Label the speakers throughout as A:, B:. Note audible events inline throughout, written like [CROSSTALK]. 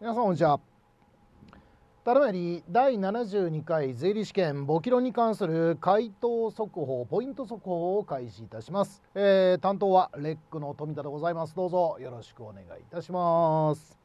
A: 皆さんこんにちはただいまより第72回税理士試験簿記論に関する回答速報ポイント速報を開始いたします、えー、担当はレックの富田でございますどうぞよろしくお願いいたします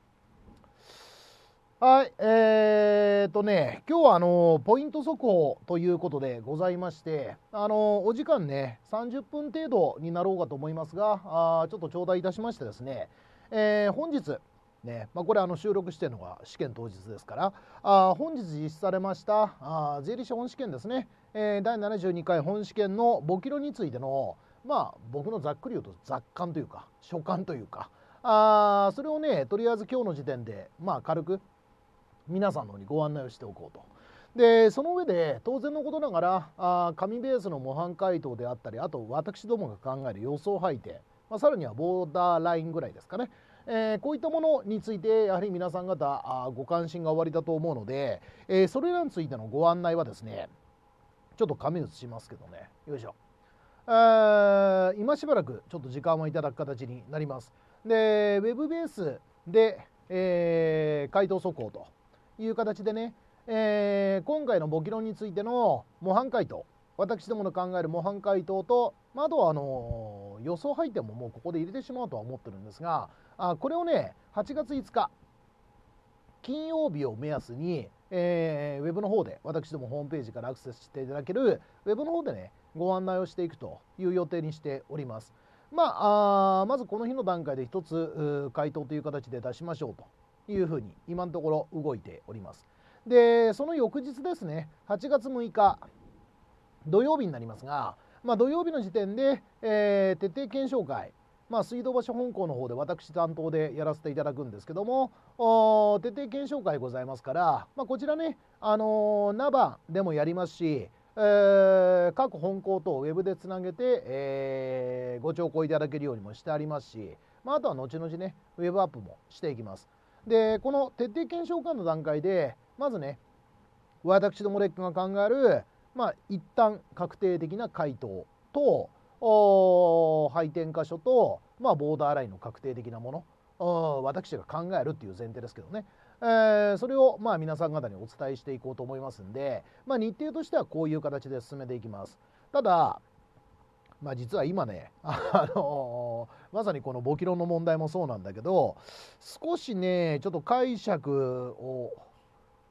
A: はい、えー、とね、今日はあのポイント速報ということでございまして、あのお時間ね、30分程度になろうかと思いますが、あちょっと頂戴いたしましてですね、えー、本日、ねまあ、これあの収録してるのが試験当日ですからあ本日実施されましたあ税理士本試験ですね、えー、第72回本試験の簿記論についての、まあ、僕のざっくり言うと雑感というか所感というかあそれをねとりあえず今日の時点で、まあ、軽く皆さんの方にご案内をしておこうと。でその上で当然のことながらあ紙ベースの模範解答であったりあと私どもが考える予想配定、まあ、さらにはボーダーラインぐらいですかねえー、こういったものについてやはり皆さん方あご関心がおありだと思うので、えー、それらについてのご案内はですねちょっと紙写しますけどねよいしょ、えー、今しばらくちょっと時間をいただく形になりますでウェブベースで、えー、回答速報という形でね、えー、今回の簿記論についての模範回答私どもの考える模範解答と、まあ、あとはあのー、予想配点ももうここで入れてしまうとは思ってるんですが、あこれをね8月5日金曜日を目安に、えー、ウェブの方で私どもホームページからアクセスしていただけるウェブの方でねご案内をしていくという予定にしております。まあ、あまずこの日の段階で1つ回答という形で出しましょうというふうに今のところ動いております。でその翌日ですね8月6日土曜日になりますが、まあ、土曜日の時点で、えー、徹底検証会まあ、水道橋本校の方で私担当でやらせていただくんですけども徹底検証会ございますから、まあ、こちらね、あのー、ナバでもやりますし、えー、各本校とウェブでつなげて、えー、ご聴講いただけるようにもしてありますし、まあ、あとは後々ねウェブアップもしていきます。でこの徹底検証会の段階でまずね私どもレックが考える、まあ、一旦確定的な回答と配点箇所と、まあ、ボーダーラインの確定的なもの私が考えるっていう前提ですけどね、えー、それをまあ皆さん方にお伝えしていこうと思いますんで、まあ、日程としてはこういう形で進めていきます。ただまあ、実は今ね、[LAUGHS] あのー、まさにこの簿記論の問題もそうなんだけど少しねちょっと解釈を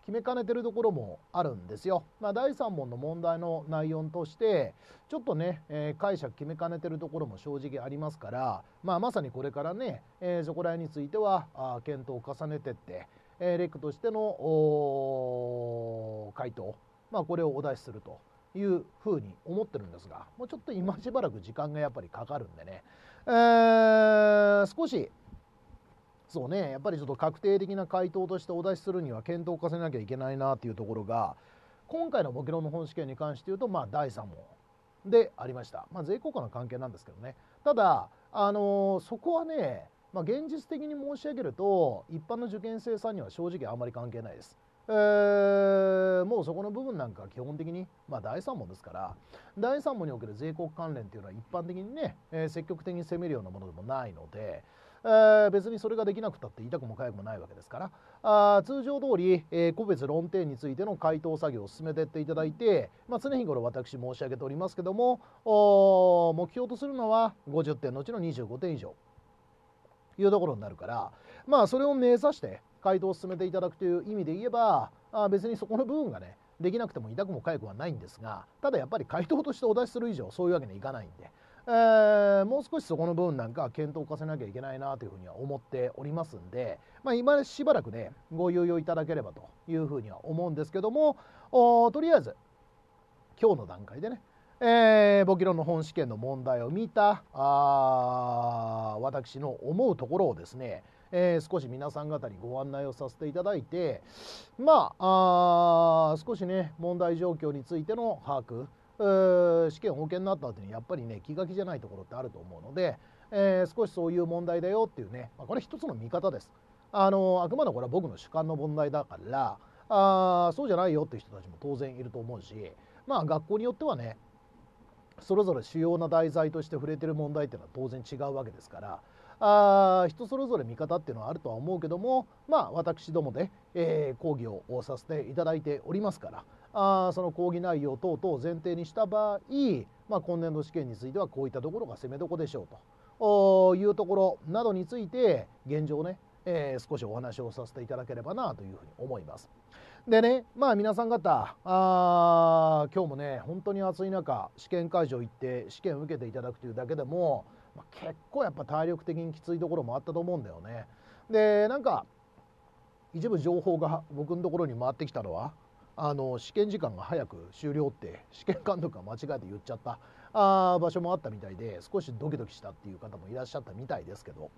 A: 決めかねてるところもあるんですよ。まあ、第3問の問題の内容としてちょっとね、えー、解釈決めかねてるところも正直ありますから、まあ、まさにこれからね、えー、そこら辺についてはあ検討を重ねてって、えー、レクとしての回答、まあ、これをお出しすると。いうふうに思ってるんですがもうちょっと今しばらく時間がやっぱりかかるんでね、えー、少しうねやっぱりちょっと確定的な回答としてお出しするには検討を重ねなきゃいけないなっていうところが今回のボケロンの本試験に関して言うとまあ第3問でありました、まあ、税効果の関係なんですけどねただ、あのー、そこはね、まあ、現実的に申し上げると一般の受験生さんには正直あまり関係ないです。えー、もうそこの部分なんか基本的に、まあ、第3問ですから第3問における税効果関連っていうのは一般的にね、えー、積極的に攻めるようなものでもないのでえー、別にそれができなくたって痛くも痒くもないわけですからあ通常通り、えー、個別論点についての回答作業を進めていっていただいて、まあ、常日頃私申し上げておりますけども目標とするのは50点のうちの25点以上いうところになるからまあそれを目指して回答を進めていただくという意味で言えばあ別にそこの部分がねできなくても痛くも痒くはないんですがただやっぱり回答としてお出しする以上そういうわけにはいかないんでえー、もう少しそこの部分なんか検討を重ねなきゃいけないなというふうには思っておりますんで、まあ、今しばらくねご猶予いただければというふうには思うんですけどもとりあえず今日の段階でねえ簿記論の本試験の問題を見たあ私の思うところをですね、えー、少し皆さん方にご案内をさせていただいてまああ少しね問題状況についての把握試験保険になった後にやっぱりね気が気じゃないところってあると思うので、えー、少しそういう問題だよっていうね、まあ、これ一つの見方です。あのあくまでこれは僕の主観の問題だからあそうじゃないよって人たちも当然いると思うしまあ学校によってはねそれぞれ主要な題材として触れてる問題っていうのは当然違うわけですから。あ人それぞれ見方っていうのはあるとは思うけどもまあ私どもで、えー、講義をさせていただいておりますから、あその講義内容等々を前提にした場合、まあ、今年度試験についてはこういったところが攻めどこでしょうというところなどについて現状ね、えー、少しお話をさせていただければなというふうに思います。でねまあ皆さん方あ今日もね本当に暑い中試験会場行って試験受けていただくというだけでも、まあ、結構やっぱ体力的にきついところもあったと思うんだよね。でなんか一部情報が僕のところに回ってきたのはあの試験時間が早く終了って試験監督が間違えて言っちゃったあ場所もあったみたいで少しドキドキしたっていう方もいらっしゃったみたいですけど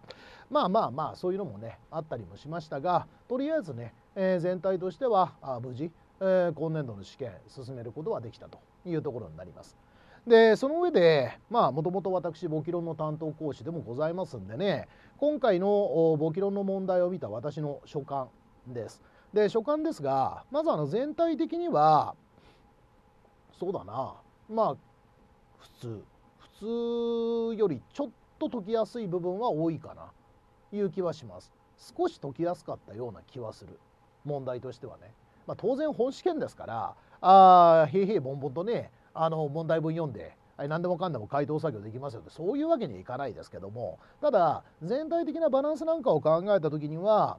A: まあまあまあそういうのもねあったりもしましたがとりあえずね、えー、全体としてはあ無事、えー、今年度の試験進めることはできたというところになります。でその上でまあもともと私簿記論の担当講師でもございますんでね今回の簿記論の問題を見た私の所感です。で所感ですがまずあの全体的にはそうだなまあ普通普通よりちょっと解きやすい部分は多いかないう気はします少し解きやすかったような気はする問題としてはね、まあ、当然本試験ですからあへいへいボンボンとねあの問題文読んで何でもかんでも回答作業できますよってそういうわけにはいかないですけどもただ全体的なバランスなんかを考えた時には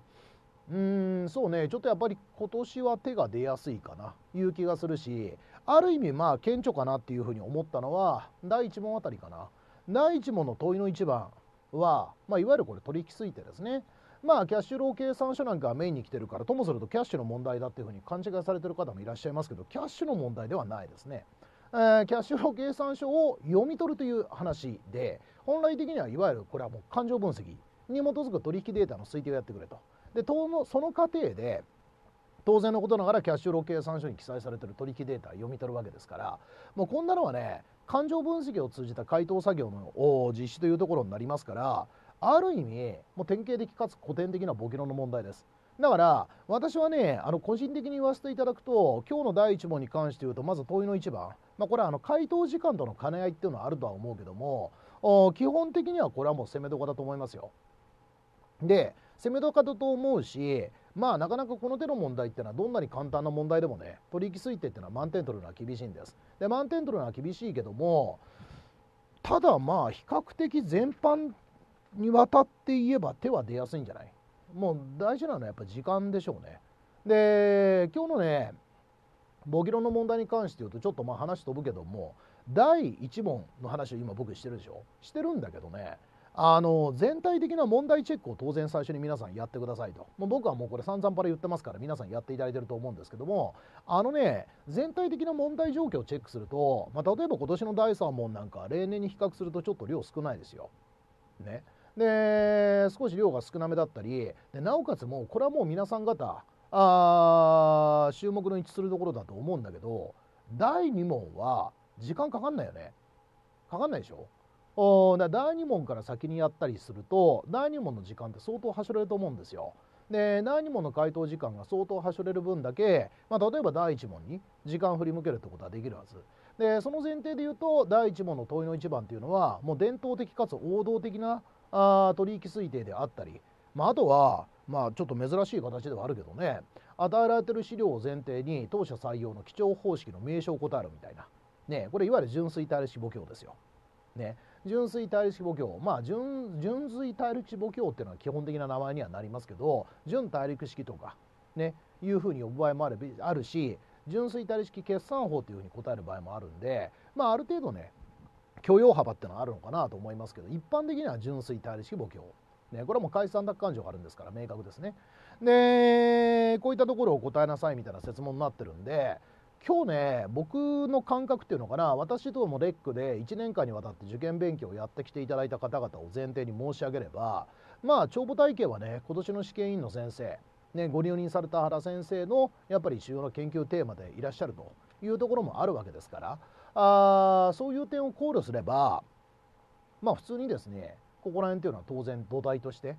A: うんそうねちょっとやっぱり今年は手が出やすいかないう気がするしある意味まあ顕著かなっていうふうに思ったのは第1問あたりかな第1問の問いの1番は、まあ、いわゆるこれ取引推定ですねまあキャッシュロー計算書なんかメインに来てるからともするとキャッシュの問題だっていうふうに勘違いされてる方もいらっしゃいますけどキャッシュの問題ではないですね、えー、キャッシュロー計算書を読み取るという話で本来的にはいわゆるこれはもう感情分析に基づく取引データの推定をやってくれとでその過程で当然のことながらキャッシュロー計算書に記載されてる取引データ読み取るわけですからもうこんなのはね感情分析を通じた回答作業の実施というところになりますからある意味もう典型的かつ古典的なボケロの問題です。だから私はねあの個人的に言わせていただくと今日の第1問に関して言うとまず問いの1番、まあ、これはあの回答時間との兼ね合いっていうのはあるとは思うけども基本的にはこれはもう攻めどこだと思いますよ。で攻め高だと思うしまあなかなかこの手の問題ってのはどんなに簡単な問題でもね取引推定ってのは満点取るのは厳しいんですで満点取るのは厳しいけどもただまあ比較的全般にわたって言えば手は出やすいんじゃないもう大事なのはやっぱ時間でしょうねで今日のね簿記論の問題に関して言うとちょっとまあ話飛ぶけども第1問の話を今僕してるでしょしてるんだけどねあの全体的な問題チェックを当然最初に皆さんやってくださいともう僕はもうこれ散々パラ言ってますから皆さんやっていただいてると思うんですけどもあのね全体的な問題状況をチェックすると、まあ、例えば今年の第3問なんか例年に比較するとちょっと量少ないですよ。ね、で少し量が少なめだったりでなおかつもうこれはもう皆さん方あ注目の一致するところだと思うんだけど第2問は時間かかんないよねかかんないでしょおだ第2問から先にやったりすると第2問の時間って相当はしょれると思うんですよ。で第2問の回答時間が相当はしょれる分だけ、まあ、例えば第1問に時間振り向けるってことはできるはず。でその前提で言うと第1問の問いの1番っていうのはもう伝統的かつ王道的なあ取引推定であったり、まあ、あとは、まあ、ちょっと珍しい形ではあるけどね与えられてる資料を前提に当社採用の基調方式の名称を答えるみたいな、ね、これいわゆる純粋対立母教ですよ。ね、純粋対立式母教まあ純純粋対立式母教っていうのは基本的な名前にはなりますけど純対立式とかねいうふうに呼ぶ場合もあるあるし純粋対立式決算法というふうに答える場合もあるんでまあある程度ね許容幅っていうのはあるのかなと思いますけど一般的には純粋対立式母教ね、これはもう解散奪還情があるんですから明確ですね。でこういったところを答えなさいみたいな説問になってるんで今日ね僕の感覚っていうのかな私どもレックで1年間にわたって受験勉強をやってきていただいた方々を前提に申し上げればまあ帳簿体系はね今年の試験委員の先生ね、ご留任された原先生のやっぱり主要な研究テーマでいらっしゃるというところもあるわけですからあそういう点を考慮すればまあ普通にですねここら辺というのは当然土台として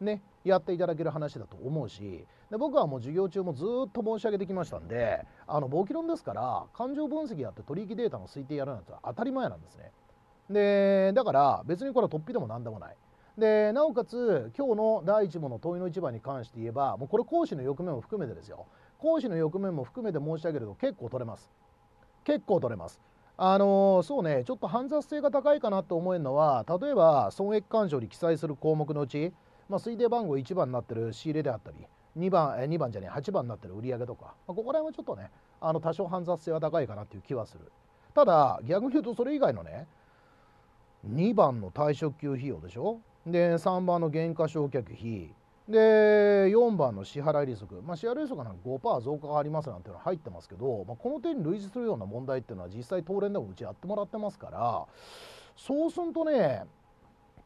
A: ね、やっていただける話だと思うしで僕はもう授業中もずっと申し上げてきましたんであの簿記論ですから感情分析やって取引データの推定やるなんて当たり前なんですねでだから別にこれは突飛でも何でもないでなおかつ今日の第1問の問いの市場に関して言えばもうこれ講師の欲面も含めてですよ講師の欲面も含めて申し上げると結構取れます結構取れますあのそうねちょっと煩雑性が高いかなと思えるのは例えば損益勘定に記載する項目のうちまあ、推定番号1番になってる仕入れであったり2番え2番じゃねえ8番になってる売り上げとか、まあ、ここら辺はちょっとねあの多少煩雑性は高いかなっていう気はするただ逆に言うとそれ以外のね2番の退職給費用でしょで3番の減価償却費で4番の支払い利息、まあ、支払利息がなんか5%増加がありますなんていうのは入ってますけど、まあ、この点に類似するような問題っていうのは実際、東連でもうちやってもらってますからそうするとね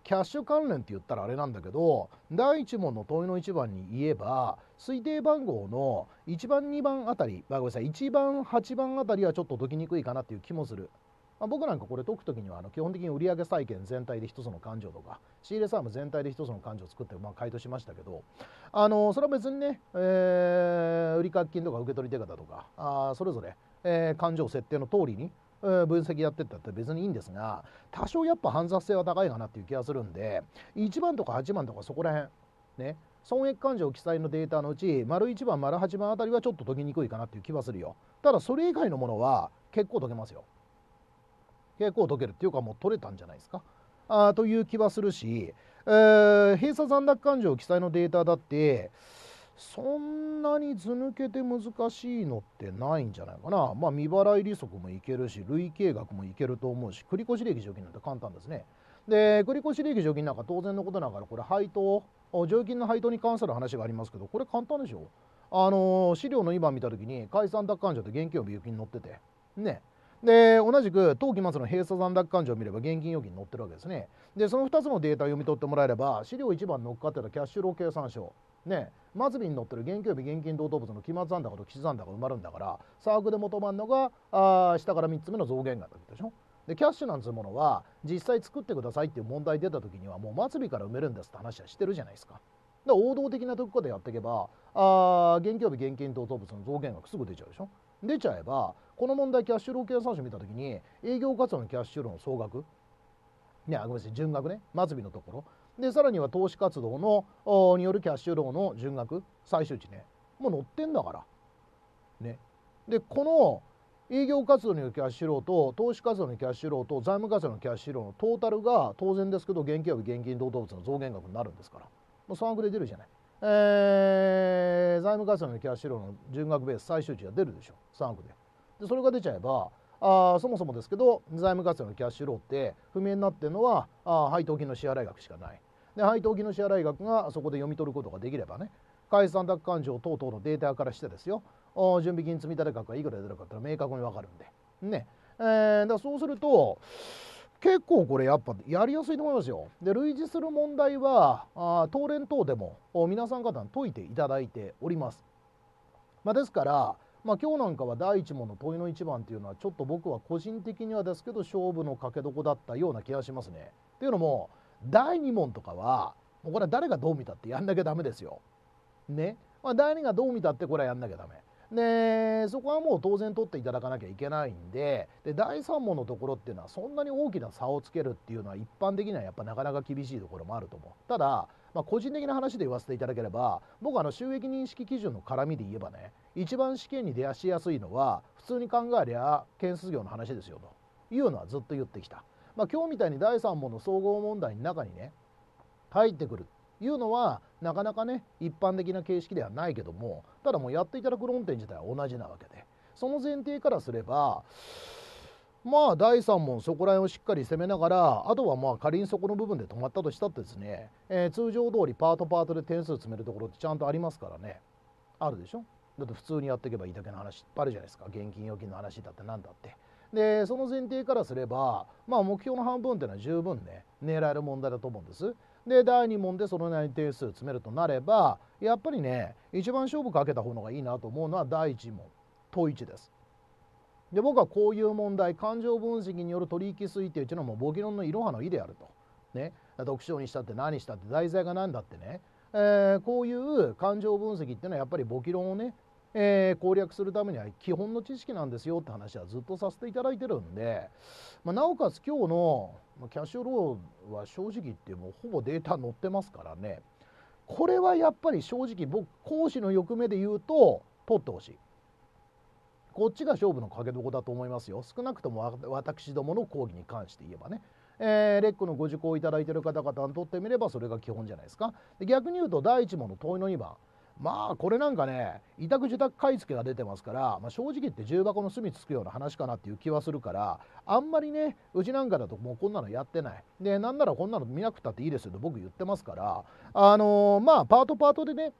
A: キャッシュ関連って言ったらあれなんだけど第1問の問いの1番に言えば推定番号の1番2番あたり、まあ、ごめんなさい1番8番あたりはちょっと解きにくいかなっていう気もする。まあ、僕なんかこれ解く時にはあの基本的に売上債権全体で1つの勘定とか仕入れサーム全体で1つの勘定を作ってまあ回答しましたけどあのそれは別にね、えー、売掛金とか受取手形とかあそれぞれ、えー、勘定設定の通りに分析やってったって別にいいんですが多少やっぱ煩雑性は高いかなっていう気がするんで1番とか8番とかそこら辺ね損益勘定記載のデータのうち丸1番丸8番あたりはちょっと解きにくいかなっていう気はするよただそれ以外のものは結構解けますよ結構解けるっていうかもう取れたんじゃないですかあという気はするし、えー、閉鎖残高勘定記載のデータだってそんなに図抜けて難しいのってないんじゃないかな。まあ、未払い利息もいけるし、累計額もいけると思うし、繰越利益除金なんて簡単ですね。で、繰越利益除金なんか当然のことながら、これ配当、常金の配当に関する話がありますけど、これ簡単でしょあの資料の今見たときに、解散奪還者と現金を備容金に載ってて、ね、で同じく当期末の閉鎖残高勘定を見れば現金預金載ってるわけですねでその2つのデータを読み取ってもらえれば資料1番乗っかってたキャッシュロー計算書ね末尾に載ってる現金日現金同等物の期末残高と期日残高が埋まるんだからサークで求まるのがあ下から3つ目の増減額でしょでキャッシュなんつうものは実際作ってくださいっていう問題出た時にはもう末尾から埋めるんですって話はしてるじゃないですか。だ王道的なとこでやっていけばあ現金日現金同等物の増減額すぐ出ちゃうでしょ出ちゃえばこの問題キャッシュロー計算書見た時に営業活動のキャッシュローの総額ねごめんなさい純額ね末尾のところでさらには投資活動のによるキャッシュローの純額最終値ねもう載ってんだからねでこの営業活動によるキャッシュローと投資活動のキャッシュローと財務活動のキャッシュローのトータルが当然ですけど現金及び現金同等物の増減額になるんですからもう3億で出るじゃない、えー、財務活動のキャッシュローの純額ベース最終値が出るでしょ3億ででそれが出ちゃえばあそもそもですけど財務活用のキャッシュローって不明になってるのはあ配当金の支払額しかないで配当金の支払額がそこで読み取ることができればね解散奪勘定等々のデータからしてですよ準備金積立額がいくら出るかって明確に分かるんでねえー、だそうすると結構これやっぱやりやすいと思いますよ。で類似する問題はあ東連等でも皆さん方に解いていただいております。まあ、ですからまあ、今日なんかは第1問の問いの1番っていうのはちょっと僕は個人的にはですけど勝負のかけどこだったような気がしますね。っていうのも第2問とかはこれは誰がどう見たってやんなきゃダメですよ。ね。まあ、第2がどう見たってこれはやんなきゃダメ。でそこはもう当然取っていただかなきゃいけないんでで第3問のところっていうのはそんなに大きな差をつけるっていうのは一般的にはやっぱなかなか厳しいところもあると思うただまあ、個人的な話で言わせていただければ僕あの収益認識基準の絡みで言えばね一番試験に出やしやすいのは普通に考えりゃ建設業の話ですよというのはずっと言ってきた、まあ、今日みたいに第3問の総合問題の中にね入ってくるというのはなかなかね一般的な形式ではないけどもただもうやっていただく論点自体は同じなわけでその前提からすればまあ第3問そこら辺をしっかり攻めながらあとはまあ仮にそこの部分で止まったとしたってですね、えー、通常通りパートパートで点数詰めるところってちゃんとありますからねあるでしょだって普通にやっていけばいいだけの話いっぱいあるじゃないですか現金預金の話だって何だってでその前提からすればまあ目標の半分っていうのは十分ね狙える問題だと思うんですで第2問でそのように点数詰めるとなればやっぱりね一番勝負かけた方のがいいなと思うのは第1問問1ですで僕はこういう問題感情分析による取引推定というのも簿記論のいろはの「意であると。ね、読書にしたって何したって題材が何だってね、えー、こういう感情分析っていうのはやっぱり簿記論をね、えー、攻略するためには基本の知識なんですよって話はずっとさせていただいてるんで、まあ、なおかつ今日のキャッシュローは正直言ってもうほぼデータ載ってますからねこれはやっぱり正直僕講師の欲目で言うと取ってほしい。こっちが勝負のかけどこだと思いますよ少なくとも私どもの講義に関して言えばねえー、レックのご受講いただいている方々にとってみればそれが基本じゃないですかで逆に言うと第1問の問いの2番まあこれなんかね委託受託買い付けが出てますから、まあ、正直言って重箱の隅つくような話かなっていう気はするからあんまりねうちなんかだともうこんなのやってないでなんならこんなの見なくたっていいですよと僕言ってますからあのー、まあパートパートでね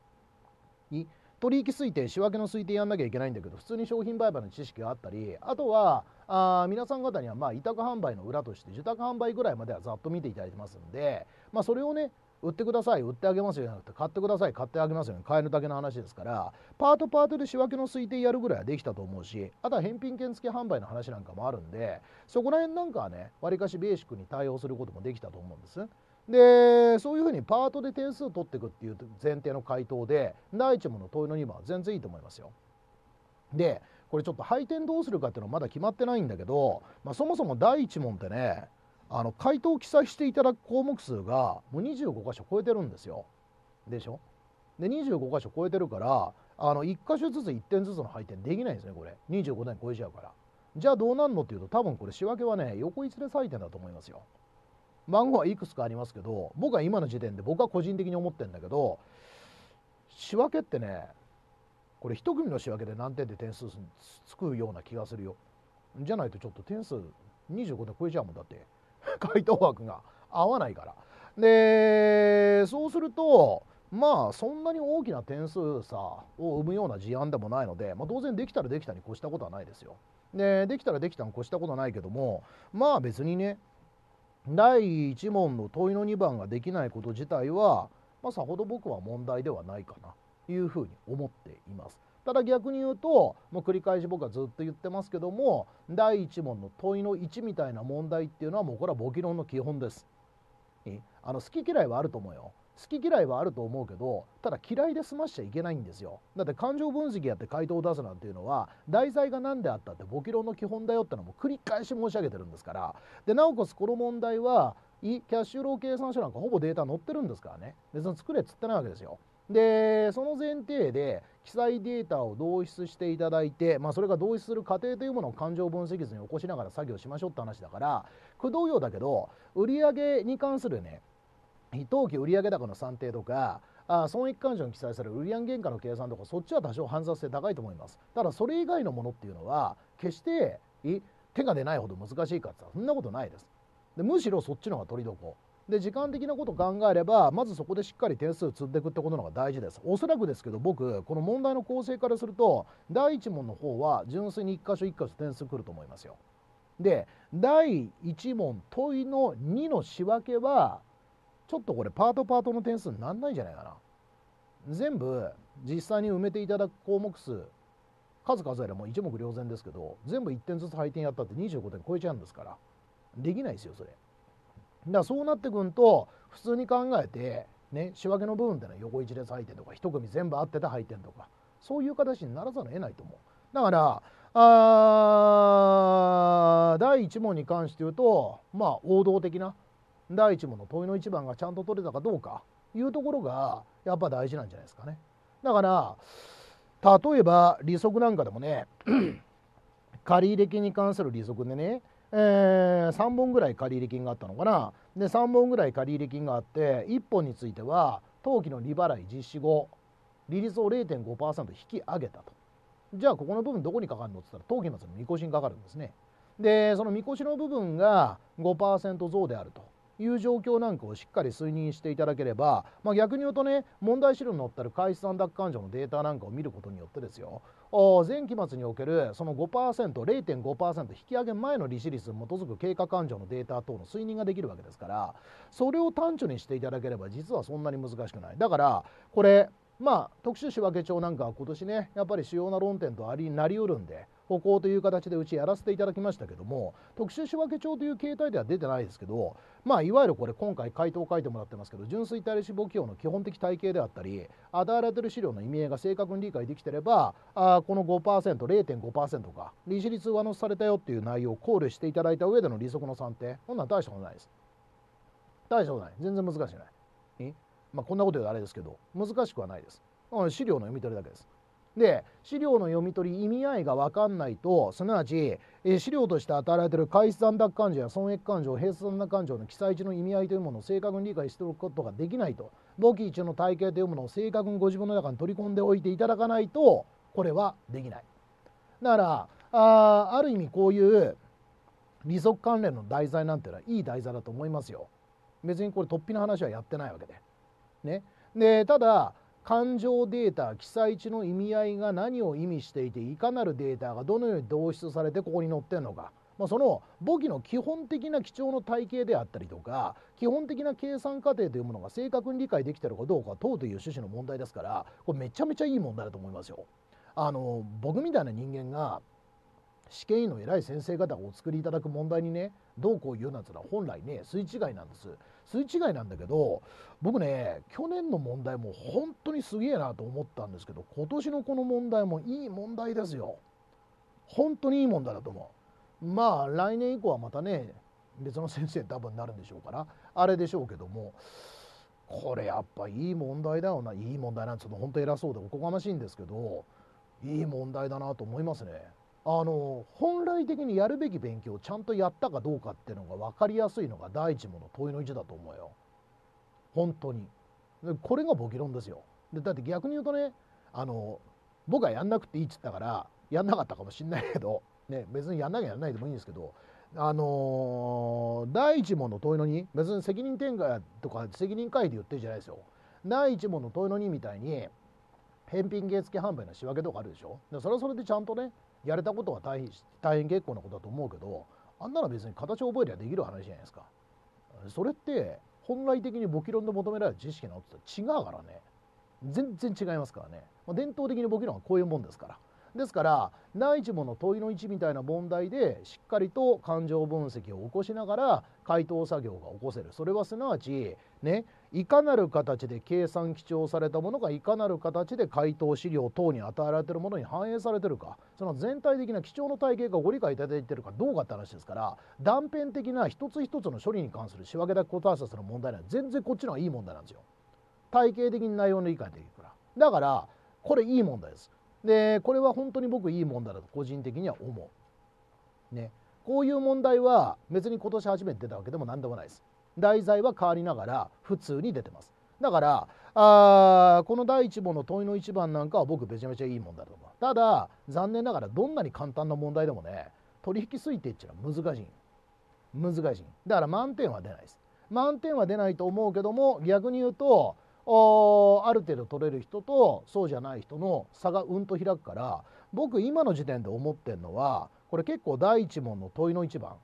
A: 取引推定仕分けの推定やんなきゃいけないんだけど普通に商品売買の知識があったりあとはあ皆さん方にはまあ委託販売の裏として受託販売ぐらいまではざっと見ていただいてますんで、まあ、それをね売ってください売ってあげますよじゃなくて買ってください買ってあげますよね買えるだけの話ですからパートパートで仕分けの推定やるぐらいはできたと思うしあとは返品券付き販売の話なんかもあるんでそこら辺なんかはねわりかしベーシックに対応することもできたと思うんです。でそういうふうにパートで点数取っていくっていう前提の回答で第1問の問いの2番は全然いいと思いますよ。でこれちょっと配点どうするかっていうのはまだ決まってないんだけど、まあ、そもそも第1問ってねあの回答を記載していただく項目数がもう25箇所超えてるんですよ。でしょで25箇所超えてるからあの1箇所ずつ1点ずつの配点できないんですねこれ25点超えちゃうから。じゃあどうなんのっていうと多分これ仕分けはね横一列採点だと思いますよ。番号はいくつかありますけど僕は今の時点で僕は個人的に思ってるんだけど仕分けってねこれ一組の仕分けで何点で点数つくような気がするよじゃないとちょっと点数25点超えちゃうもんだって [LAUGHS] 回答枠が合わないからでそうするとまあそんなに大きな点数差を生むような事案でもないので、まあ、当然できたらできたに越したことはないですよでできたらできたに越したことはないけどもまあ別にね第1問の問いの2番ができないこと自体は、まあ、さほど僕は問題ではないかなというふうに思っています。ただ逆に言うともう繰り返し僕はずっと言ってますけども第1問の問いの1みたいな問題っていうのはもうこれは簿記論の基本です。あの好き嫌いはあると思うよ。好き嫌いはあると思うけどただ嫌いで済ましちゃいけないんですよだって感情分析やって回答を出すなんていうのは題材が何であったってボキロの基本だよってのも繰り返し申し上げてるんですからでなおかつこの問題はキャッシュロー計算書なんかほぼデータ載ってるんですからね別に作れっつってないわけですよでその前提で記載データを同出していただいて、まあ、それが同出する過程というものを感情分析図に起こしながら作業しましょうって話だから駆動用だけど売上に関するね非当期売上高の算定とかあ損益勘定に記載される売上原価の計算とかそっちは多少煩雑性高いと思いますただそれ以外のものっていうのは決して手が出ないほど難しいかってそんなことないですでむしろそっちの方が取りどこで時間的なこと考えればまずそこでしっかり点数積んでいくってことのが大事ですおそらくですけど僕この問題の構成からすると第1問の方は純粋に1箇所1箇所点数くると思いますよで第1問問いの2の仕分けはちょっとこれパートパートの点数になんないんじゃないかな全部実際に埋めていただく項目数数数えれば一目瞭然ですけど全部1点ずつ配点やったって25点超えちゃうんですからできないですよそれだからそうなってくると普通に考えてね仕分けの部分ってのは横一列配点とか1組全部合ってた配点とかそういう形にならざるを得ないと思うだからあ第1問に関して言うとまあ王道的な第一問の問いの一番がちゃんと取れたかどうかいうところがやっぱ大事なんじゃないですかね。だから例えば利息なんかでもね [CLEARS THROAT] 借入金に関する利息でね、えー、3本ぐらい借入金があったのかなで3本ぐらい借入金があって1本については当期の利払い実施後利率を0.5%引き上げたとじゃあここの部分どこにかかるのって言ったら当期末の見越しにかかるんですねでその見越しの部分が5%増であるという状況なんかをしっかり推認していただければ、まあ、逆に言うとね問題資料に載ったる解散奪還上のデータなんかを見ることによってですよ前期末におけるその 5%0.5% 引き上げ前の利子率に基づく経過勘定のデータ等の推認ができるわけですからそれを単調にしていただければ実はそんなに難しくないだからこれまあ特殊仕分け帳なんかは今年ねやっぱり主要な論点とありなりうるんで歩行という形でうちやらせていただきましたけども特殊仕分け帳という形態では出てないですけど、まあ、いわゆるこれ今回回答を書いてもらってますけど純粋体立死亡用の基本的体系であったり与えられてる資料の意味合いが正確に理解できてればあこの 5%0.5% か利子率上乗せされたよっていう内容を考慮していただいた上での利息の算定こんなん大したことないです大したことない全然難しくない、まあ、こんなこと言うとあれですけど難しくはないです資料の読み取りだけですで資料の読み取り意味合いが分かんないとすなわち、え資料として与えられている解散奪勘定や損益勘定閉鎖奪勘定の記載値の意味合いというものを正確に理解しておくことができないと簿記一の体系というものを正確にご自分の中に取り込んでおいていただかないとこれはできないだからあある意味こういう利息関連の題材なんていうのはいい題材だと思いますよ別にこれ突飛な話はやってないわけでねでただ感情データ記載値の意味合いが何を意味していていかなるデータがどのように導出されてここに載ってるのか、まあ、その簿記の基本的な基調の体系であったりとか基本的な計算過程というものが正確に理解できてるかどうか等という趣旨の問題ですからこれめちゃめちゃいい問題だと思いますよ。あの僕みたいな人間が試験医員の偉い先生方がお作りいただく問題にねどうこう言うなんてのは本来ねい違いなんです食い違いなんだけど僕ね去年の問題も本当にすげえなと思ったんですけど今年のこの問題もいい問題ですよ本当にいい問題だと思うまあ来年以降はまたね別の先生多分なるんでしょうからあれでしょうけどもこれやっぱいい問題だよないい問題なんてちょっと本当偉そうでおこがましいんですけどいい問題だなと思いますね。あの本来的にやるべき勉強をちゃんとやったかどうかっていうのが分かりやすいのが第一問の問いの1だと思うよ本当にこれがボケ論ですよでだって逆に言うとねあの僕はやんなくていいっつったからやんなかったかもしんないけど、ね、別にやんなきゃやんないでもいいんですけどあのー、第一問の問いの2別に責任転嫁とか責任回避で言ってるじゃないですよ第一問の問いの2みたいに返品形付販売の仕分けとかあるでしょでそれはそれでちゃんとねやれたことは大変大変結構なことだと思うけどあんなの別に形を覚えりゃできる話じゃないですか。それって本来的に簿記論で求められる知識なのって違うからね全然違いますからね、まあ、伝統的に簿記論はこういうもんですから。ですから内地もの問いの位置みたいな問題でしっかりと感情分析を起こしながら回答作業が起こせるそれはすなわちねいかなる形で計算記帳されたものがいかなる形で回答資料等に与えられているものに反映されているかその全体的な記帳の体系がご理解いただいているかどうかって話ですから断片的な一つ一つの処理に関する仕分けだけ答えさせる問題は全然こっちの方がいい問題なんですよ。体系的に内容の理解できるからだからこれいい問題ですでこれは本当に僕いいもんだなと個人的には思う。ね、こういう問題は別に今年初めて出たわけでも何でもないです。題材は変わりながら普通に出てます。だからあこの第1問の問いの1番なんかは僕めちゃめちゃいいもんだと思う。ただ残念ながらどんなに簡単な問題でもね取引推定っていうのは難しい。難しい。だから満点は出ないです。満点は出ないと思うけども逆に言うとある程度取れる人とそうじゃない人の差がうんと開くから僕今の時点で思ってるのはこれ結構第一問の問いの一番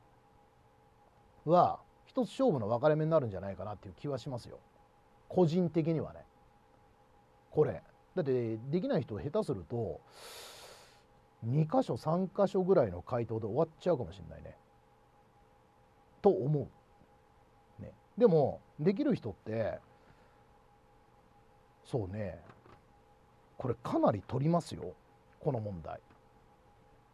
A: は一つ勝負の分かれ目になるんじゃないかなっていう気はしますよ個人的にはねこれだってできない人下手すると2箇所3箇所ぐらいの回答で終わっちゃうかもしれないねと思う、ね、でもできる人ってそうねこれかなり取りますよこの問題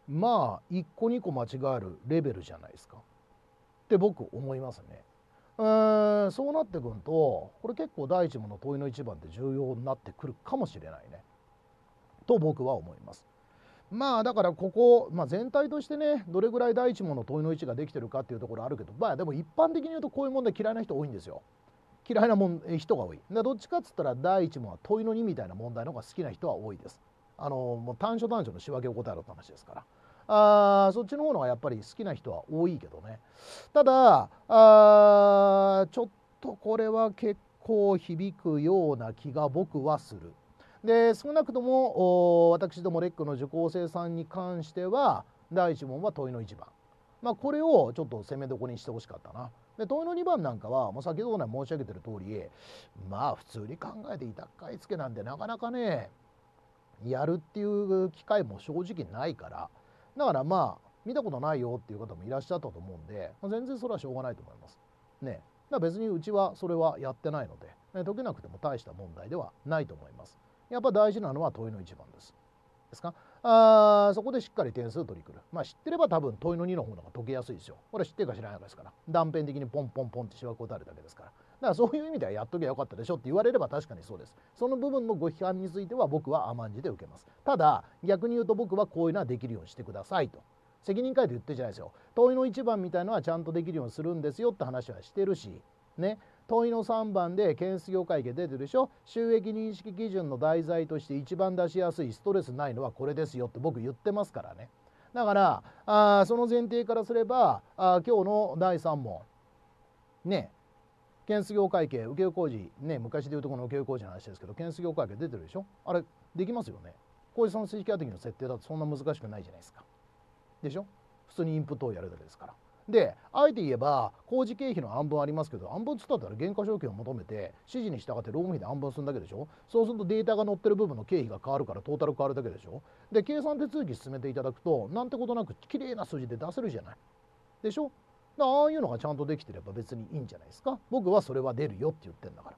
A: まあ1個2個間違えるレベルじゃないですかって僕思いますねうー、んそうなってくるとこれ結構第一問の問いの一番って重要になってくるかもしれないねと僕は思いますまあだからここ、まあ、全体としてねどれぐらい第一問の問いの位置ができてるかっていうところあるけどまあでも一般的に言うとこういう問題嫌いな人多いんですよ嫌いなもん人が多いでどっちかっつったら第一問は問いの2みたいな問題の方が好きな人は多いですあのもう短所短所の仕分けを答えろって話ですからあそっちの方のがやっぱり好きな人は多いけどねただあちょっとこれは結構響くような気が僕はするで少なくとも私どもレックの受講生さんに関しては第一問は問いの1番、まあ、これをちょっと攻めどこにしてほしかったな。で問いの2番なんかはもう先ほど申し上げてる通りまあ普通に考えて痛っいつけなんでなかなかねやるっていう機会も正直ないからだからまあ見たことないよっていう方もいらっしゃったと思うんで、まあ、全然それはしょうがないと思います。ね、だ別にうちはそれはやってないので、ね、解けなくても大した問題ではないと思います。やっぱ大事なのは問いの1番です。ですかあそこでしっかり点数取りくる。まあ、知ってれば多分問いの2の方の方が解けやすいですよ。これ知ってるか知らないかですから。断片的にポンポンポンってしわく答えるだけですから。だからそういう意味ではやっときゃよかったでしょって言われれば確かにそうです。その部分のご批判については僕は甘んじで受けます。ただ、逆に言うと僕はこういうのはできるようにしてくださいと。責任回答言ってるじゃないですよ。問いの1番みたいのはちゃんとできるようにするんですよって話はしてるし、ね。問いの3番で検出業界計出てるでしょ収益認識基準の題材として一番出しやすいストレスないのはこれですよって僕言ってますからねだからあその前提からすればあ今日の第3問ね検出業会計請負工事ね昔でいうとこの請負工事の話ですけど検出業会計出てるでしょあれできますよね工事の正式当ての設定だとそんな難しくないじゃないですかでしょ普通にインプットをやるだけですからであえて言えば工事経費の案分ありますけど案分つったったら原価償却を求めて指示に従って労務費で案分するだけでしょそうするとデータが載ってる部分の経費が変わるからトータル変わるだけでしょで計算手続き進めていただくとなんてことなく綺麗な数字で出せるじゃないでしょああいうのがちゃんとできてれば別にいいんじゃないですか僕はそれは出るよって言ってんだから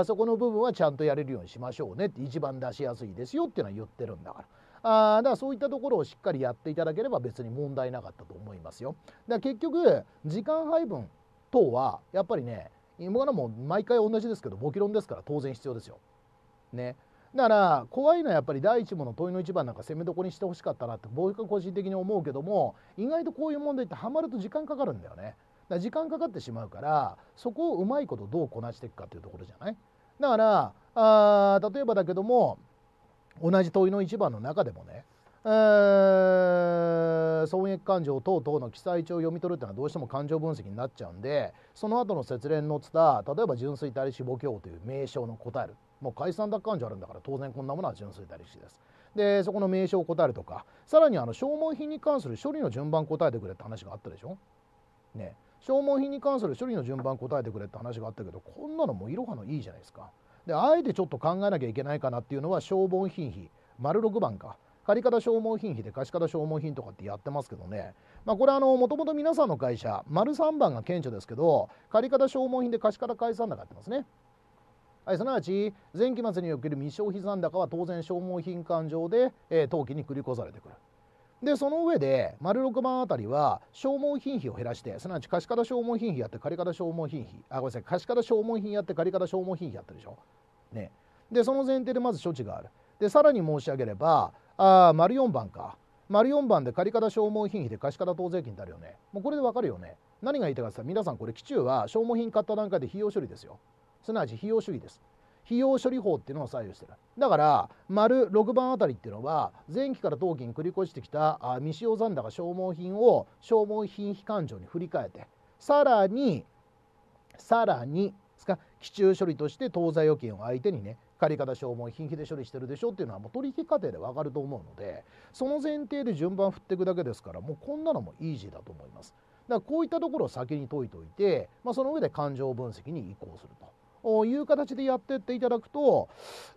A: あそこの部分はちゃんとやれるようにしましょうねって一番出しやすいですよっていうのは言ってるんだからあだからそういったところをしっかりやっていただければ別に問題なかったと思いますよ。だから結局時間配分等はやっぱりね僕らもう毎回同じですけど簿記論ですから当然必要ですよ。ね。だから怖いのはやっぱり第一問の問いの一番なんか攻めどこにしてほしかったなって僕は個人的に思うけども意外とこういう問題ってはまると時間かかるんだよね。だ時間かかってしまうからそこをうまいことどうこなしていくかというところじゃないだからあ例えばだけども同じ問いの一番の中でもね、えー、損益感情等々の記載値を読み取るっていうのはどうしても感情分析になっちゃうんでその後の節連のつた例えば純粋対死母教という名称の答えるもう解散奪感情あるんだから当然こんなものは純粋対死ですでそこの名称を答えるとかさらにあの消耗品に関する処理の順番答えてくれって話があったでしょね消耗品に関する処理の順番答えてくれって話があったけどこんなのもいろはのいいじゃないですかであえてちょっと考えなきゃいけないかなっていうのは消防品費丸6番か借方消耗品費で貸方消耗品とかってやってますけどね、まあ、これもともと皆さんの会社丸3番が顕著ですけど借方消耗品で貸方解散高やってますね。はい、すなわち前期末における未消費残高は当然消耗品勘定で、えー、当期に繰り越されてくる。でその上で丸6番あたりは消耗品費を減らしてすなわち貸方消耗品費やって借方消耗品費あごめんなさい貸方消耗品やって借方消耗品費やってるでしょ。ね、でその前提でまず処置がある。でさらに申し上げればあ丸4番か丸4番で借方消耗品費で貸方当税金ってあるよねもうこれで分かるよね何が言いたいかって皆さんこれ基中は消耗品買った段階で費用処理ですよすなわち費用主義です費用処理法っていうのを左右してるだから丸6番あたりっていうのは前期から当期に繰り越してきた未使用残高消耗品を消耗品非勘定に振り替えてさらにさらにですか期中処理として当座預金を相手にね借方消耗品費で処理してるでしょっていうのはもう取引過程で分かると思うのでその前提で順番振っていくだけですからもうこんなのもイージーだと思いますだからこういったところを先に解いておいて、まあ、その上で感情分析に移行すると。いう形でやってっていただくと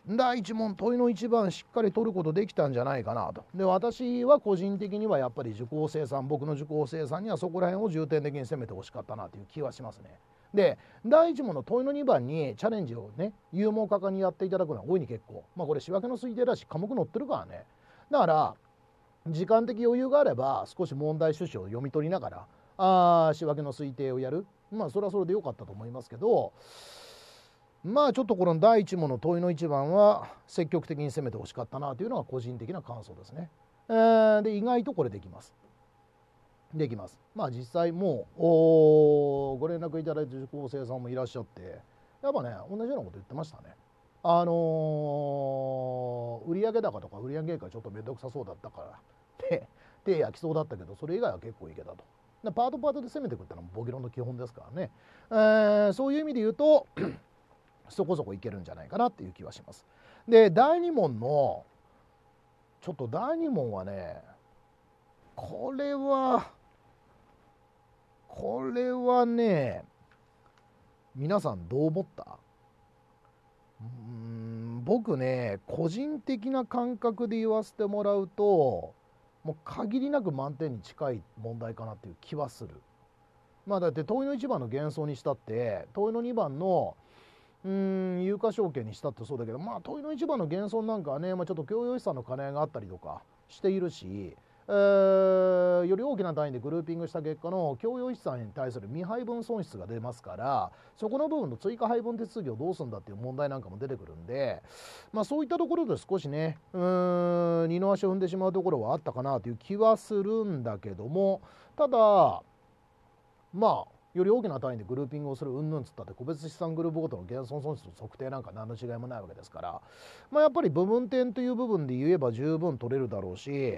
A: 第1問問いの1番しっかり取ることできたんじゃないかなとで私は個人的にはやっぱり受講生さん僕の受講生さんにはそこら辺を重点的に攻めてほしかったなという気はしますね。で第1問の問いの2番にチャレンジをね有毛化にやっていただくのは大いに結構まあこれ仕分けの推定だし科目載ってるからねだから時間的余裕があれば少し問題趣旨を読み取りながらあ仕分けの推定をやるまあそれはそれで良かったと思いますけどまあちょっとこの第1問の問いの1番は積極的に攻めてほしかったなというのが個人的な感想ですね。えー、で意外とこれできます。できます。まあ実際もうご連絡いただいて受講生さんもいらっしゃってやっぱね同じようなこと言ってましたね。あのー、売上高とか売上がちょっと面倒くさそうだったからで手焼きそうだったけどそれ以外は結構いけたと。パートパートで攻めてくるってのはボギロンの基本ですからね、えー、そういう意味で言うとそこそこいけるんじゃないかなっていう気はします。で第2問のちょっと第2問はねこれはこれはね皆さんどう思ったうん僕ね個人的な感覚で言わせてもらうともう限りなく満点に近い問題かなっていう気はする。まあ、だって問いの1番の幻想にしたって問いの2番のうん有価証券にしたってそうだけど、まあ、問いの一番の減損なんかはね、まあ、ちょっと共有資産の兼ね合いがあったりとかしているし、えー、より大きな単位でグルーピングした結果の共用資産に対する未配分損失が出ますからそこの部分の追加配分手続きをどうするんだっていう問題なんかも出てくるんで、まあ、そういったところで少しねうん二の足を踏んでしまうところはあったかなという気はするんだけどもただまあより大きな単位でグルーピングをする云々つったって個別資産グループごとの減損損失の測定なんか何の違いもないわけですから、まあ、やっぱり部分点という部分で言えば十分取れるだろうし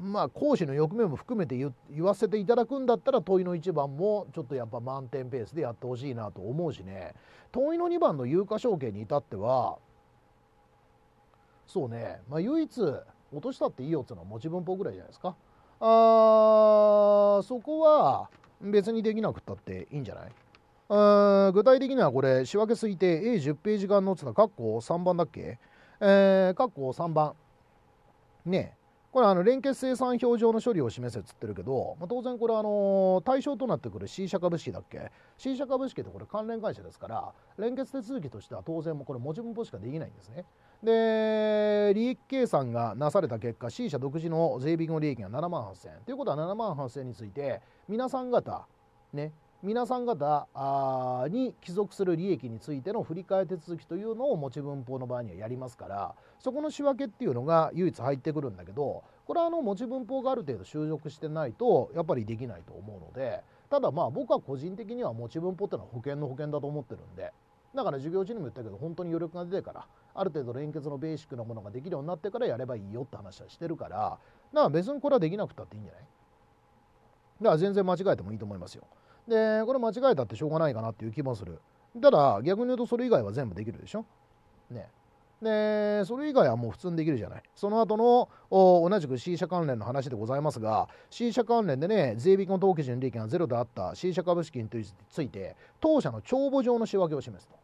A: まあ講師の欲目も含めて言わせていただくんだったら問いの1番もちょっとやっぱ満点ペースでやってほしいなと思うしね問いの2番の有価証券に至ってはそうね、まあ、唯一落としたっていいよっていうのは持ち分法ぐらいじゃないですか。あーそこは別にできなくったっていいんじゃないあ具体的にはこれ仕分け推定 A10 ページ間のつた。カッコ3番だっけえカッコ3番ねこれあの連結生産表上の処理を示せっつってるけど、まあ、当然これあの対象となってくる C 社株式だっけ C 社株式ってこれ関連会社ですから連結手続きとしては当然もこれ持ち分法しかできないんですねで利益計算がなされた結果 C 社独自の税引きの利益が7万8000円ということは7万8000円について皆さん方ね皆さん方に帰属する利益についての振り替え手続きというのを持ち分法の場合にはやりますからそこの仕分けっていうのが唯一入ってくるんだけどこれはあの持ち分法がある程度収束してないとやっぱりできないと思うのでただまあ僕は個人的には持ち分法っていうのは保険の保険だと思ってるんでだから授業中にも言ったけど本当に余力が出てからある程度連結のベーシックなものができるようになってからやればいいよって話はしてるからだから別にこれはできなくたっていいんじゃないだから全然間違えてもいいと思いますよでこれ間違えたってしょうがないかなっていう気もするただ逆に言うとそれ以外は全部できるでしょねでそれ以外はもう普通にできるじゃないその後の同じく C 社関連の話でございますが C 社関連でね税引きの当期純利益がゼロであった C 社株式について当社の帳簿上の仕分けを示すと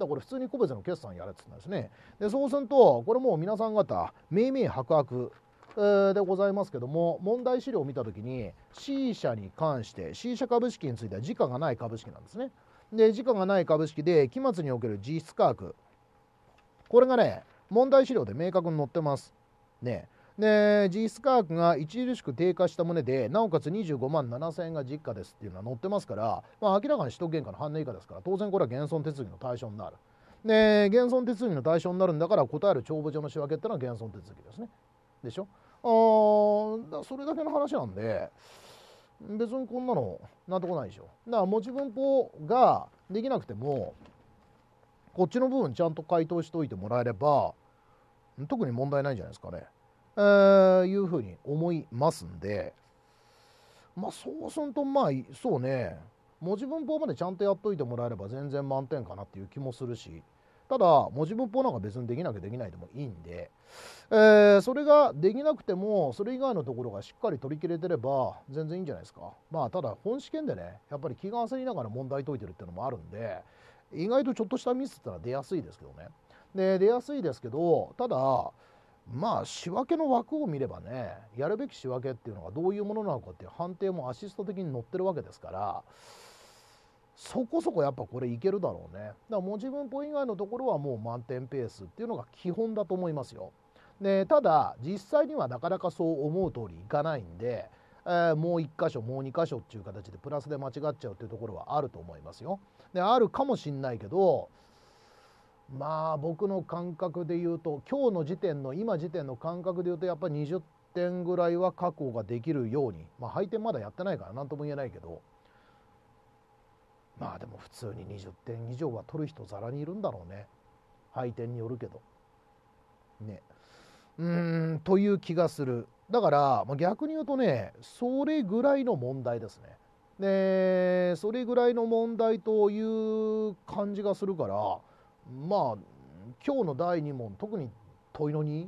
A: だこれ普通に個別の決算やれって言ったんですね。で、そうすると、これもう皆さん方、めい白々、でございますけども問題資料を見た時に C 社に関して C 社株式については時価がない株式なんですねで時価がない株式で期末における実質価格これがね問題資料で明確に載ってますねで、実価格が著しく低下した旨で、なおかつ25万7000円が実家ですっていうのは載ってますから、まあ、明らかに取得原価の半値以下ですから、当然これは減損手続きの対象になる。で、減損手続きの対象になるんだから、答える帳簿上の仕分けっていうのは減損手続きですね。でしょあそれだけの話なんで、別にこんなの、なんとこないでしょ。だから、持ち分法ができなくても、こっちの部分ちゃんと回答しておいてもらえれば、特に問題ないんじゃないですかね。えー、いうふうに思いますんで、まあ、そうすると、まあ、そうね、文字文法までちゃんとやっといてもらえれば全然満点かなっていう気もするし、ただ、文字文法なんか別にできなきゃできないでもいいんで、えー、それができなくても、それ以外のところがしっかり取り切れてれば、全然いいんじゃないですか。まあ、ただ、本試験でね、やっぱり気が焦りながら問題解いてるっていうのもあるんで、意外とちょっとしたミスってのは出やすいですけどね。で、出やすいですけど、ただ、まあ仕分けの枠を見ればねやるべき仕分けっていうのがどういうものなのかっていう判定もアシスト的に載ってるわけですからそこそこやっぱこれいけるだろうねだから文字文法以外のところはもう満点ペースっていうのが基本だと思いますよでただ実際にはなかなかそう思う通りいかないんで、えー、もう1箇所もう2箇所っていう形でプラスで間違っちゃうっていうところはあると思いますよであるかもしんないけどまあ僕の感覚で言うと今日の時点の今時点の感覚で言うとやっぱり20点ぐらいは確保ができるようにまあ配点まだやってないから何とも言えないけどまあでも普通に20点以上は取る人ざらにいるんだろうね配点によるけどねうんという気がするだから逆に言うとねそれぐらいの問題ですねでそれぐらいの問題という感じがするからまあ今日の第2問特に問いの2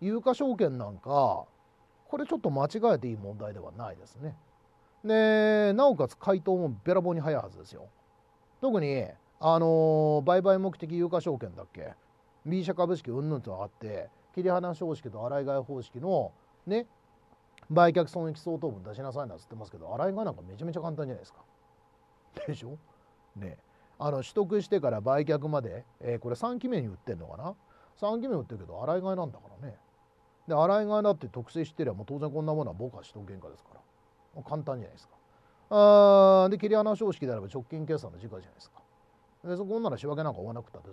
A: 有価証券なんかこれちょっと間違えていい問題ではないですね。でなおかつ回答もべらぼうに早いはずですよ。特にあの売買目的有価証券だっけ B 社株式うんぬんとあって切り離し方式と洗い替え方式のね売却損益相当分出しなさいなんつってますけど洗い替えなんかめちゃめちゃ簡単じゃないですか。でしょねあの取得してから売却まで、えー、これ3期目に売ってるのかな3期目売ってるけど洗い替えなんだからねで洗い替えだって特性してりゃもう当然こんなものは僕は取得原価ですからもう簡単じゃないですかあで切り離し方式であれば直近決算の時価じゃないですかでそこんなら仕分けなんか追わなくたって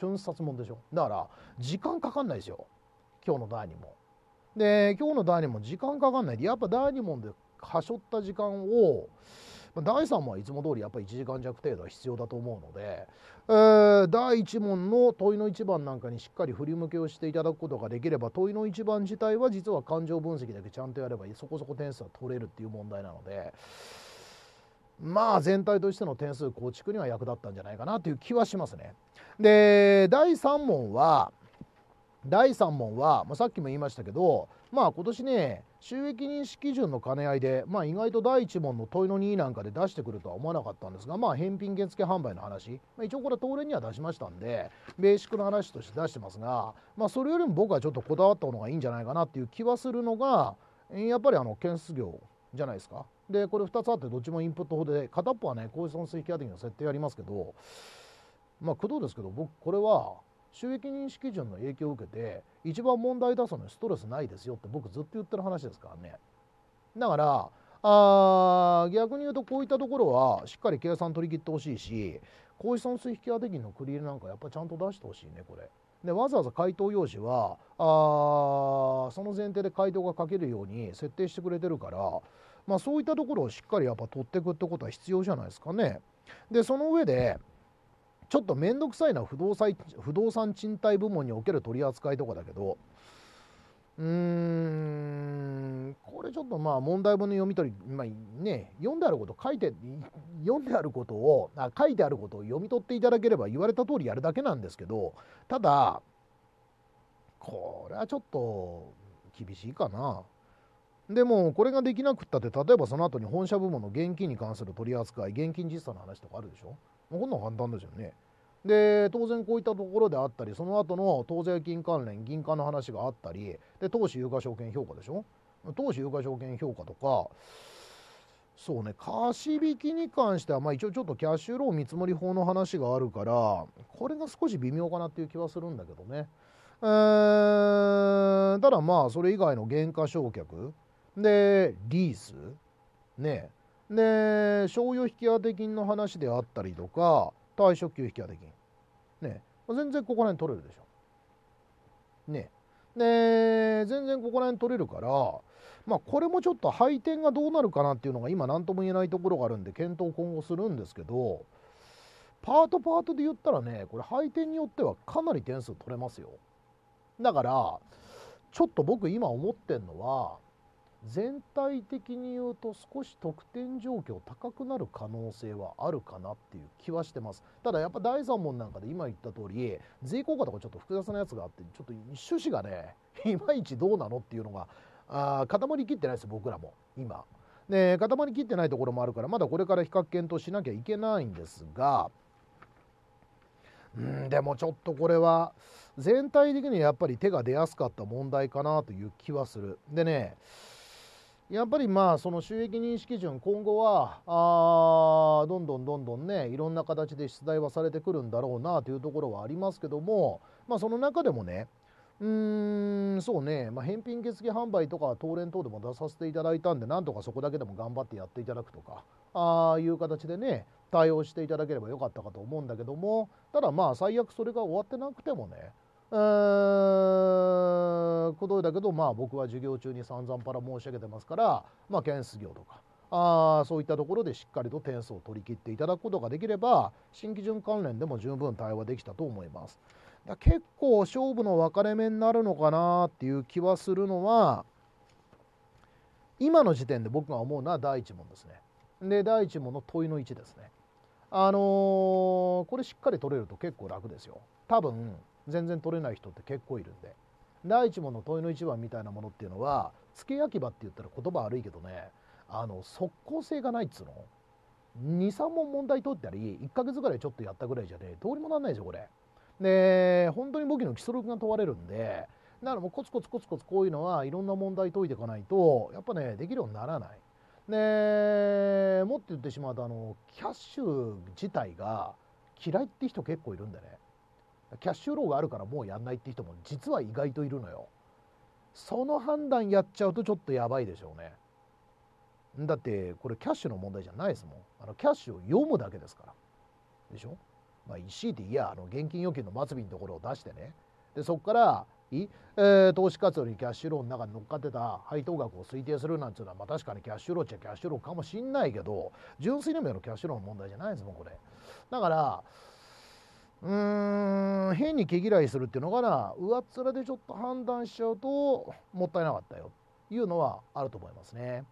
A: 瞬殺もんでしょだから時間かかんないですよ今日の第2問で今日の第2問時間かかんないでやっぱ第2問ではしょった時間を第3問はいつも通りやっぱり1時間弱程度は必要だと思うので、えー、第1問の問いの1番なんかにしっかり振り向けをしていただくことができれば問いの1番自体は実は感情分析だけちゃんとやればそこそこ点数は取れるっていう問題なので。まあ全体としての点数構築には役立ったんじゃないかなという気はしますね。で第3問は第3問は、まあ、さっきも言いましたけどまあ今年ね収益認識基準の兼ね合いで、まあ、意外と第1問の問いの2なんかで出してくるとは思わなかったんですが、まあ、返品原付販売の話、まあ、一応これは東連には出しましたんでベーシックの話として出してますが、まあ、それよりも僕はちょっとこだわった方がいいんじゃないかなっていう気はするのがやっぱりあの建設業じゃないですか。でこれ2つあってどっちもインプット法で片っぽはねこういう損水引当ての設定ありますけどまあ工藤ですけど僕これは収益認識順の影響を受けて一番問題出すのにストレスないですよって僕ずっと言ってる話ですからねだからあ逆に言うとこういったところはしっかり計算取り切ってほしいし高資いう損失引き当て金の繰り入れなんかやっぱちゃんと出してほしいねこれ。でわざわざ回答用紙はあその前提で回答が書けるように設定してくれてるから、まあ、そういったところをしっかりやっぱ取っていくってことは必要じゃないですかね。でその上でちょっと面倒くさいのは不動産不動産賃貸部門における取り扱いとかだけどうーんこれちょっとまあ問題文の読み取り、まあ、ね読んであること書いて読んであることをあ書いてあることを読み取っていただければ言われた通りやるだけなんですけどただこれはちょっと厳しいかな。でもこれができなくったって例えばその後に本社部門の現金に関する取り扱い現金実査の話とかあるでしょこんなの簡単ですよね。で当然こういったところであったりその後の当税金関連銀行の話があったりで投資有価証券評価でしょ投資有価証券評価とかそうね貸引に関しては、まあ、一応ちょっとキャッシュロー見積もり法の話があるからこれが少し微妙かなっていう気はするんだけどね、ー、ただまあそれ以外の減価償却でリースねで商用引当金の話であったりとか退職給引きはできん。ね全然ここら辺取れるでしょ。ねで全然ここら辺取れるから、まあ、これもちょっと配点がどうなるかなっていうのが今何とも言えないところがあるんで検討今後するんですけどパートパートで言ったらねこれ配点によってはかなり点数取れますよだからちょっと僕今思ってんのは全体的に言うと少し得点状況高くなる可能性はあるかなっていう気はしてますただやっぱ第3問なんかで今言った通り税効果とかちょっと複雑なやつがあってちょっと趣旨がね [LAUGHS] いまいちどうなのっていうのがあ固まりきってないです僕らも今ね固まりきってないところもあるからまだこれから比較検討しなきゃいけないんですがうんでもちょっとこれは全体的にやっぱり手が出やすかった問題かなという気はするでねやっぱりまあその収益認識準、今後はあどんどんどんどんね、いろんな形で出題はされてくるんだろうなというところはありますけども、まあ、その中でもね、うーん、そうね、まあ、返品決議販売とか、東連等でも出させていただいたんで、なんとかそこだけでも頑張ってやっていただくとか、ああいう形でね、対応していただければよかったかと思うんだけども、ただまあ、最悪それが終わってなくてもね、くー、ことだけど、まあ、僕は授業中に散々パラ申し上げてますから、まあ、検出業とかあそういったところでしっかりと点数を取り切っていただくことができれば新基準関連でも十分対応できたと思います。だ結構勝負の分かれ目になるのかなっていう気はするのは今の時点で僕が思うのは第一問ですね。で第一問の問いの1ですね。あのー、これしっかり取れると結構楽ですよ。多分全然取れない人って結構いるんで第一問の問いの一番みたいなものっていうのは付け焼き場って言ったら言葉悪いけどねあの即効性がないっつうの23問問題解ったり1か月ぐらいちょっとやったぐらいじゃねどうにもなんないですよこれ。で本当に簿記の基礎力が問われるんでだからもうコツコツコツコツこういうのはいろんな問題解いていかないとやっぱねできるようにならない。でもっと言ってしまうとあのキャッシュ自体が嫌いって人結構いるんでねキャッシュローがあるからもうやんないって人も実は意外といるのよその判断やっちゃうとちょっとやばいでしょうねだってこれキャッシュの問題じゃないですもんあのキャッシュを読むだけですからでしょまあ強いていやあの現金預金の末尾のところを出してねでそこからい、えー、投資活動にキャッシュローの中に乗っかってた配当額を推定するなんていうのは、まあ、確かにキャッシュローっちゃキャッシュローかもしんないけど純粋な目のキャッシュローの問題じゃないですもんこれだからうーん変に毛嫌いするっていうのかな上っ面でちょっと判断しちゃうともったいなかったよいうのはあると思いますね。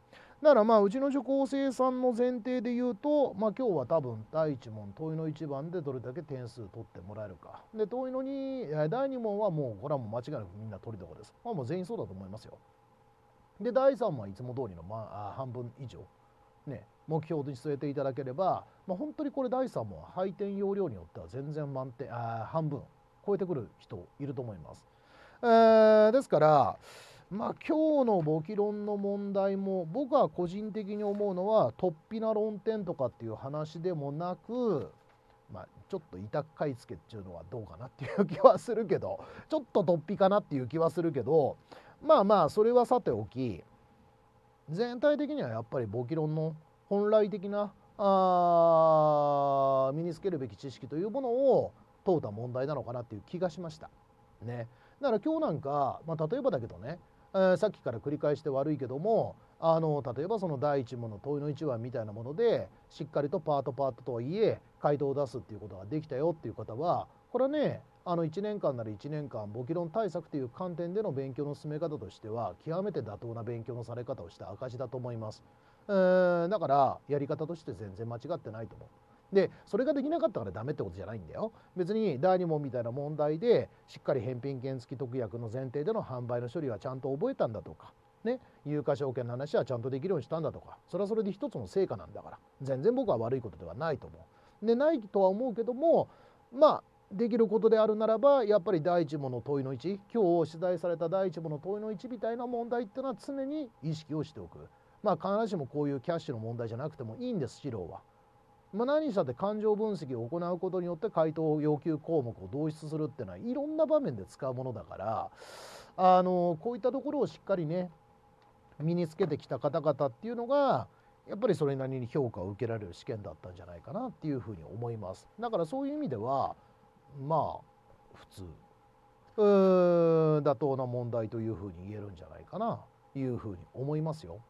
A: だからまあうちの受講生さんの前提で言うと、まあ、今日は多分第1問問いの1番でどれだけ点数取ってもらえるかで問いの2第2問はもうこれはもう間違いなくみんな取りどころです、まあ、もう全員そうだと思いますよで第3問はいつも通りの、まあ、半分以上ね、目標に据えていただければ、まあ、本当にこれ第3問配点容量によっては全然満点あ半分超えてくる人いると思います。えー、ですから、まあ、今日の簿記論の問題も僕は個人的に思うのは突飛な論点とかっていう話でもなく、まあ、ちょっと委託買い付けっていうのはどうかなっていう気はするけどちょっと突飛かなっていう気はするけどまあまあそれはさておき全体的にはやっぱり簿記論の本来的なあ身につけるべき知識というものを問うた問題なのかなっていう気がしました。ね、だから今日なんか、まあ、例えばだけどね、えー、さっきから繰り返して悪いけどもあの例えばその第一問の問いの一話みたいなものでしっかりとパートパートとはいえ回答を出すっていうことができたよっていう方はこれはねあの1年間なら1年間簿記論対策という観点での勉強の進め方としては極めて妥当な勉強のされ方をした証だと思います、えー、だからやり方として全然間違ってないと思うでそれができなかったからダメってことじゃないんだよ別に第2問みたいな問題でしっかり返品券付き特約の前提での販売の処理はちゃんと覚えたんだとかね、有価証券の話はちゃんとできるようにしたんだとかそれはそれで一つの成果なんだから全然僕は悪いことではないと思う。でないとは思うけどもまあできることであるならばやっぱり第一部の問いの1今日取材された第一部の問いの1みたいな問題っていうのは常に意識をしておくまあ必ずしもこういうキャッシュの問題じゃなくてもいいんです資料は。まあ、何にしたって感情分析を行うことによって回答要求項目を導出するっていうのはいろんな場面で使うものだからあのこういったところをしっかりね身につけてきた方々っていうのがやっぱりそれなりに評価を受けられる試験だったんじゃないかなっていうふうに思います。だからそういう意味ではまあ普通うー妥当な問題というふうに言えるんじゃないかなというふうに思いますよ。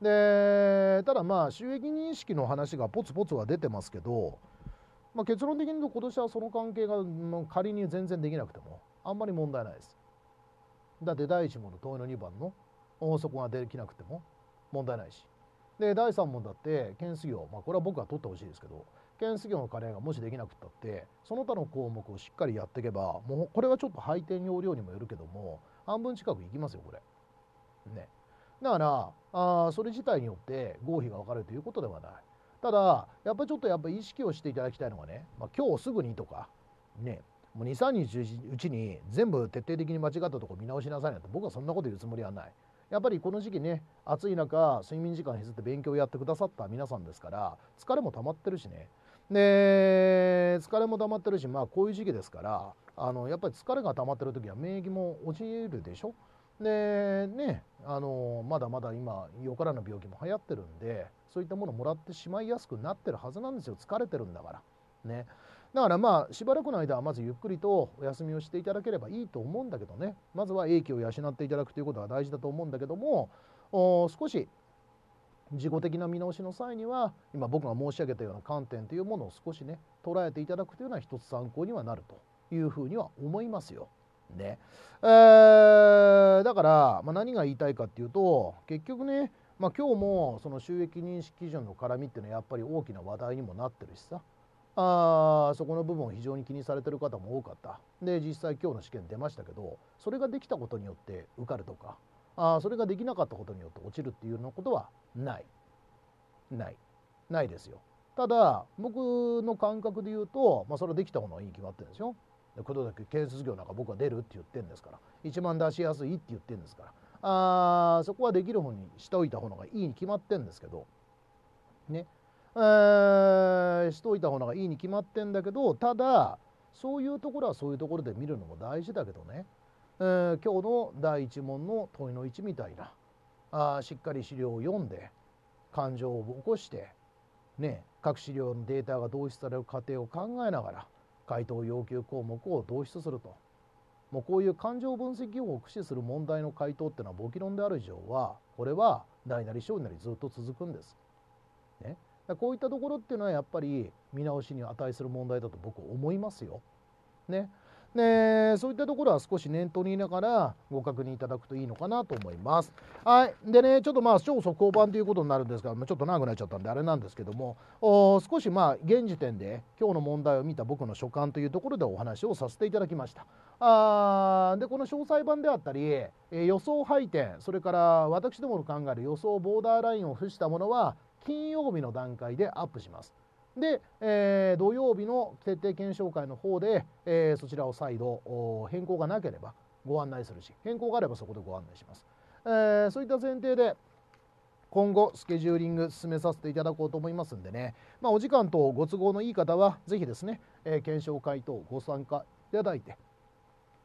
A: でただまあ収益認識の話がポツポツは出てますけど、まあ、結論的に言うと今年はその関係が仮に全然できなくてもあんまり問題ないです。だって第1問の問いの2番の音速ができなくても問題ないしで第3問だって検数業、まあ、これは僕は取ってほしいですけど見すぎのカレーがもしできなくったってその他の項目をしっかりやっていけばもうこれはちょっと配点容量にもよるけども半分近くいきますよこれ。ね。だからあそれ自体によって合否が分かるということではない。ただやっぱりちょっとやっぱ意識をしていただきたいのがね、まあ、今日すぐにとかねもう23日うちに全部徹底的に間違ったとこ見直しなさいなんて僕はそんなこと言うつもりはない。やっぱりこの時期ね暑い中睡眠時間削って勉強をやってくださった皆さんですから疲れも溜まってるしねで疲れも溜まってるし、まあ、こういう時期ですからあのやっぱり疲れが溜まってる時は免疫も落ちるでしょでねあのまだまだ今よからぬ病気も流行ってるんでそういったものもらってしまいやすくなってるはずなんですよ疲れてるんだからねだからまあしばらくの間はまずゆっくりとお休みをしていただければいいと思うんだけどねまずは英気を養っていただくということが大事だと思うんだけども少し自己的な見直しの際には今僕が申し上げたような観点というものを少しね捉えていただくというのは一つ参考にはなるというふうには思いますよ。ねえー、だから、まあ、何が言いたいかっていうと結局ね、まあ、今日もその収益認識基準の絡みっていうのはやっぱり大きな話題にもなってるしさあそこの部分を非常に気にされてる方も多かったで実際今日の試験出ましたけどそれができたことによって受かるとかあそれができなかったことによって落ちるっていうようなことはないないないですよただ僕の感覚で言うと、まあ、それはできた方がいいに決まってるんですよで工だけ建設業なんか僕は出るって言ってるんですから一番出しやすいって言ってるんですからあそこはできる方にしておいた方がいいに決まってるんですけどねえー、しといた方がいいに決まってんだけどただそういうところはそういうところで見るのも大事だけどねえー、今日の第一問の問いの1みたいなあしっかり資料を読んで感情を起こして、ね、各資料のデータが導出される過程を考えながら回答要求項目を導出するともうこういう感情分析を駆使する問題の回答っていうのは簿記論である以上はこれは大なり小なりずっと続くんです。ね、こういったところっていうのはやっぱり見直しに値する問題だと僕思いますよ。ね、でそういったところは少し念頭にいながらご確認いただくといいのかなと思います。はい、でねちょっとまあ超速報版ということになるんですがちょっと長くなっちゃったんであれなんですけどもお少しまあ現時点で今日の問題を見た僕の所感というところでお話をさせていただきました。あでこの詳細版であったり、え予想配点それから私どもの考える予想ボーダーラインを付したものは金曜日の段階でアップします。で、えー、土曜日の徹底検証会の方で、えー、そちらを再度変更がなければご案内するし変更があればそこでご案内します、えー、そういった前提で今後スケジューリング進めさせていただこうと思いますんでね、まあ、お時間とご都合のいい方はぜひですね、えー、検証会等ご参加いただいて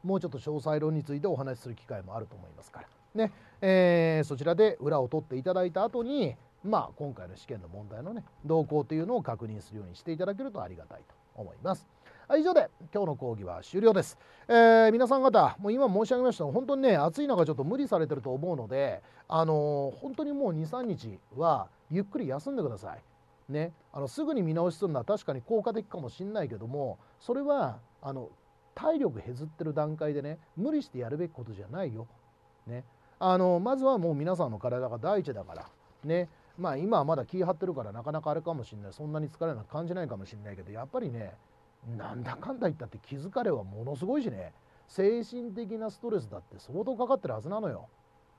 A: もうちょっと詳細論についてお話しする機会もあると思いますからね、えー、そちらで裏を取っていただいた後にまあ、今回の試験の問題のね動向というのを確認するようにしていただけるとありがたいと思います。以上で今日の講義は終了です、えー、皆さん方もう今申し上げましたが本当にね暑い中ちょっと無理されてると思うのであのー、本当にもう23日はゆっくり休んでください。ね、あのすぐに見直しするのは確かに効果的かもしれないけどもそれはあの体力削ってる段階でね無理してやるべきことじゃないよ。ね、あのまずはもう皆さんの体が第一だから、ね、まあ今はまだ気張ってるからなかなかあれかもしれないそんなに疲れなく感じないかもしれないけどやっぱりねなんだかんだ言ったって気づかれはものすごいしね精神的なストレスだって相当かかってるはずなのよ。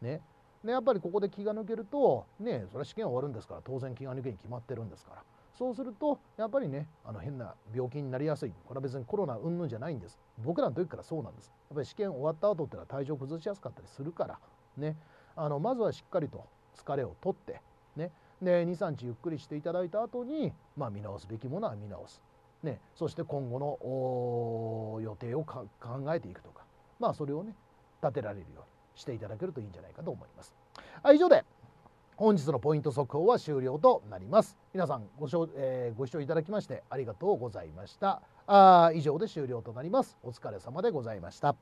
A: ね、でやっぱりここで気が抜けるとねそれは試験終わるんですから当然気が抜けに決まってるんですからそうするとやっぱりねあの変な病気になりやすいこれは別にコロナ云々じゃないんです僕らの時からそうなんですやっぱり試験終わった後っていうのは体調崩しやすかったりするからねあのまずはしっかりと疲れをとってね、で23日ゆっくりしていただいた後に、まあ、見直すべきものは見直す、ね、そして今後の予定を考えていくとか、まあ、それをね立てられるようにしていただけるといいんじゃないかと思います。はい、以上で本日のポイント速報は終了となります。皆さんごしょ、えー、ご視聴いただきましてありがとうございました。あ以上で終了となります。お疲れ様でございました。